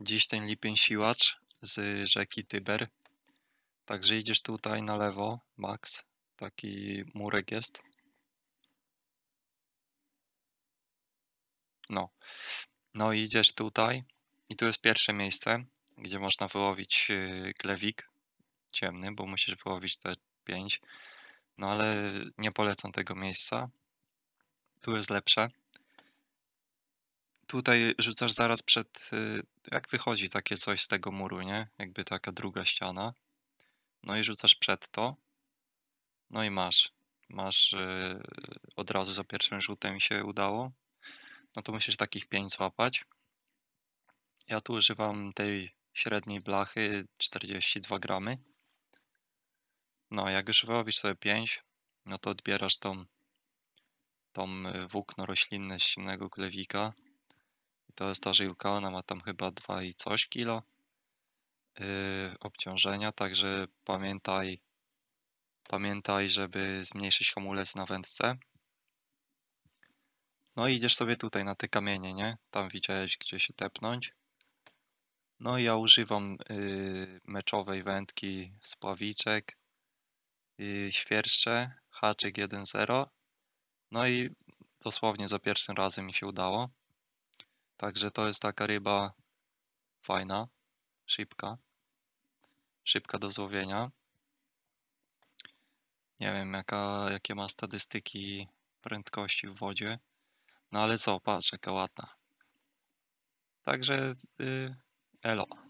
Dziś ten lipień siłacz z rzeki Tyber. Także idziesz tutaj na lewo, Max. Taki murek jest. No. No i idziesz tutaj. I tu jest pierwsze miejsce, gdzie można wyłowić yy, klewik ciemny, bo musisz wyłowić te 5. No ale nie polecam tego miejsca. Tu jest lepsze tutaj rzucasz zaraz przed, y, jak wychodzi takie coś z tego muru, nie? Jakby taka druga ściana. No i rzucasz przed to. No i masz. Masz y, od razu za pierwszym rzutem się udało. No to musisz takich pięć złapać. Ja tu używam tej średniej blachy 42 gramy. No, jak już wyłowisz sobie 5, no to odbierasz tą, tą y, włókno roślinne z klewika to jest ta żyłka, ona ma tam chyba 2 i coś kilo y, obciążenia, także pamiętaj, pamiętaj, żeby zmniejszyć hamulec na wędce. No i idziesz sobie tutaj na te kamienie, nie? Tam widziałeś, gdzie się tepnąć. No ja używam y, meczowej wędki spławiczek, yy, świerszcze, haczyk 1.0. No i dosłownie za pierwszym razem mi się udało. Także to jest taka ryba fajna, szybka, szybka do złowienia. Nie wiem, jaka, jakie ma statystyki prędkości w wodzie. No ale co, patrz, jaka ładna. Także yy, elo.